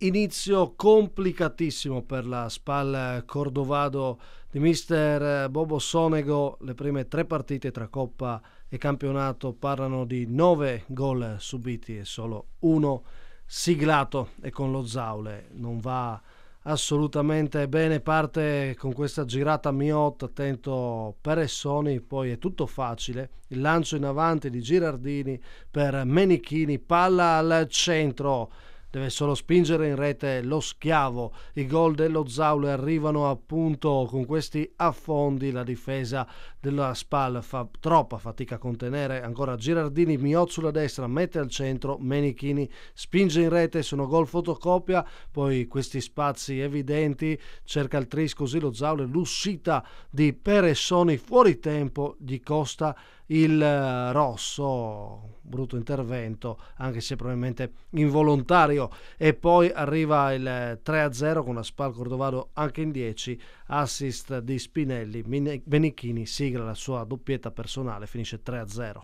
inizio complicatissimo per la SPAL Cordovado di mister Bobo Sonego. Le prime tre partite tra Coppa e campionato parlano di nove gol subiti e solo uno siglato e con lo Zaule non va assolutamente bene parte con questa girata Miot attento per Essoni, poi è tutto facile il lancio in avanti di Girardini per Menichini palla al centro deve solo spingere in rete lo schiavo. I gol dello Zaule arrivano appunto con questi affondi. La difesa della Spal fa troppa fatica a contenere. Ancora Girardini, Miozzo la destra, mette al centro, Menichini spinge in rete, sono gol fotocopia. Poi questi spazi evidenti, cerca il tris così lo Zaule, l'uscita di Peressoni fuori tempo gli costa il eh, rosso brutto intervento, anche se probabilmente involontario. E poi arriva il 3-0 con Aspar Cordovaro anche in 10, assist di Spinelli, Benichini sigla la sua doppietta personale, finisce 3-0.